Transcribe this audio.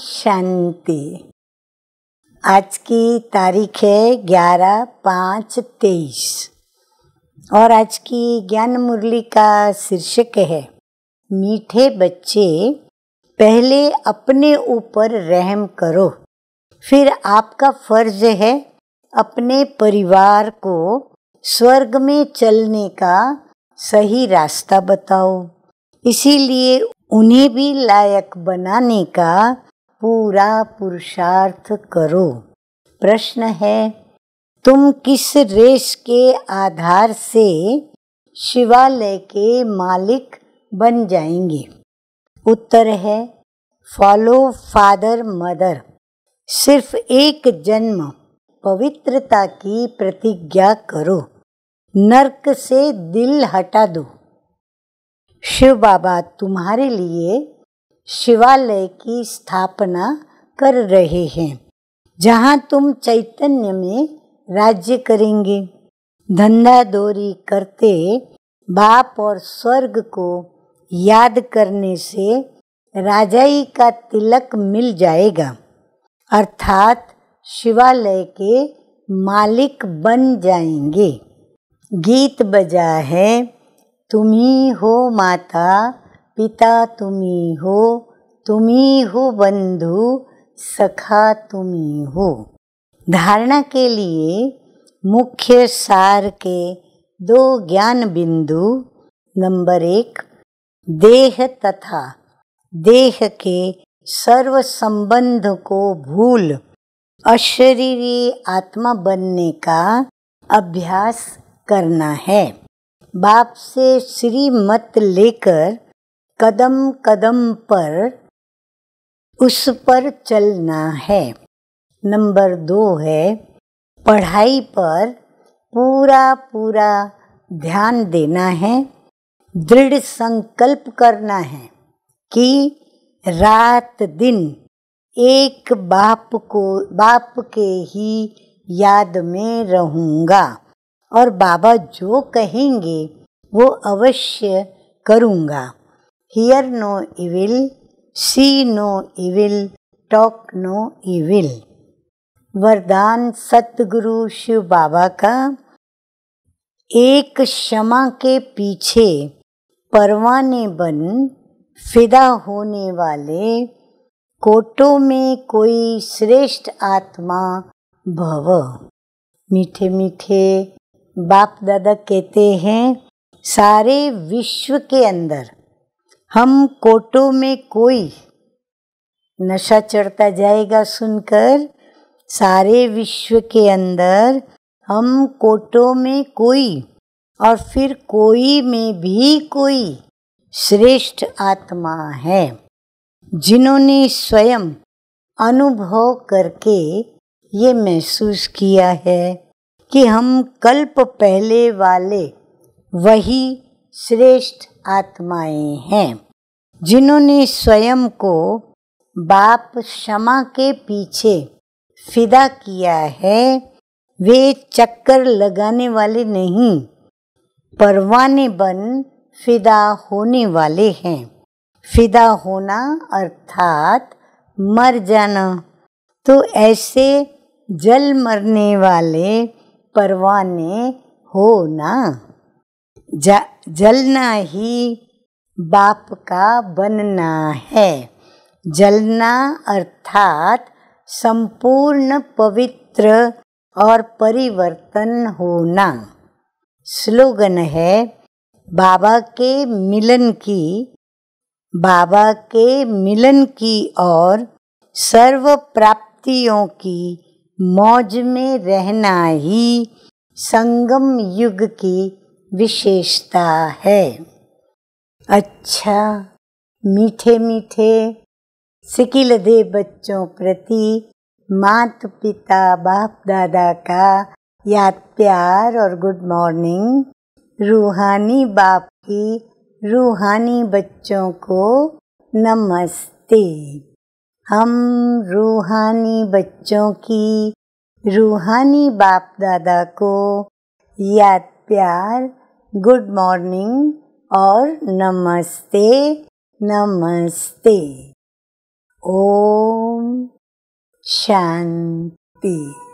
शांति आज की तारीख है ग्यारह पाँच तेईस और आज की ज्ञान मुरली का शीर्षक है मीठे बच्चे पहले अपने ऊपर रहम करो फिर आपका फर्ज है अपने परिवार को स्वर्ग में चलने का सही रास्ता बताओ इसीलिए उन्हें भी लायक बनाने का पूरा पुरुषार्थ करो प्रश्न है तुम किस रेश के आधार से शिवालय के मालिक बन जाएंगे उत्तर है फॉलो फादर मदर सिर्फ एक जन्म पवित्रता की प्रतिज्ञा करो नरक से दिल हटा दो शिव बाबा तुम्हारे लिए शिवालय की स्थापना कर रहे हैं जहाँ तुम चैतन्य में राज्य करेंगे धंधा दोरी करते बाप और स्वर्ग को याद करने से राजाई का तिलक मिल जाएगा अर्थात शिवालय के मालिक बन जाएंगे गीत बजा है तुम्ही हो माता पिता तुम्ही हो तुम्ही हो बंधु सखा तुम्ही हो धारणा के लिए मुख्य सार के दो ज्ञान बिंदु नंबर एक देह तथा देह के सर्व संबंध को भूल अशरीरी आत्मा बनने का अभ्यास करना है बाप से श्रीमत लेकर कदम कदम पर उस पर चलना है नंबर दो है पढ़ाई पर पूरा पूरा ध्यान देना है दृढ़ संकल्प करना है कि रात दिन एक बाप को बाप के ही याद में रहूँगा और बाबा जो कहेंगे वो अवश्य करूँगा hear no evil, see no evil, talk no evil. वरदान सतगुरु शिव बाबा का एक क्षमा के पीछे परवाने बन फिदा होने वाले कोटों में कोई श्रेष्ठ आत्मा भव मीठे मीठे बाप दादा कहते हैं सारे विश्व के अंदर हम कोटों में कोई नशा चढ़ता जाएगा सुनकर सारे विश्व के अंदर हम कोटों में कोई और फिर कोई में भी कोई श्रेष्ठ आत्मा है जिन्होंने स्वयं अनुभव करके ये महसूस किया है कि हम कल्प पहले वाले वही श्रेष्ठ आत्माएं हैं जिन्होंने स्वयं को बाप क्षमा के पीछे फिदा किया है वे चक्कर लगाने वाले नहीं परवाने बन फिदा होने वाले हैं फिदा होना अर्थात मर जाना तो ऐसे जल मरने वाले परवाने हो ना जलना ही बाप का बनना है जलना अर्थात संपूर्ण पवित्र और परिवर्तन होना स्लोगन है बाबा के मिलन की बाबा के मिलन की और सर्व प्राप्तियों की मौज में रहना ही संगम युग की विशेषता है अच्छा मीठे मीठे सिकिल दे बच्चों प्रति मात पिता बाप दादा का याद प्यार और गुड मॉर्निंग रूहानी बाप की रूहानी बच्चों को नमस्ते हम रूहानी बच्चों की रूहानी बाप दादा को याद प्यार गुड मॉर्निंग और नमस्ते नमस्ते ओम शांति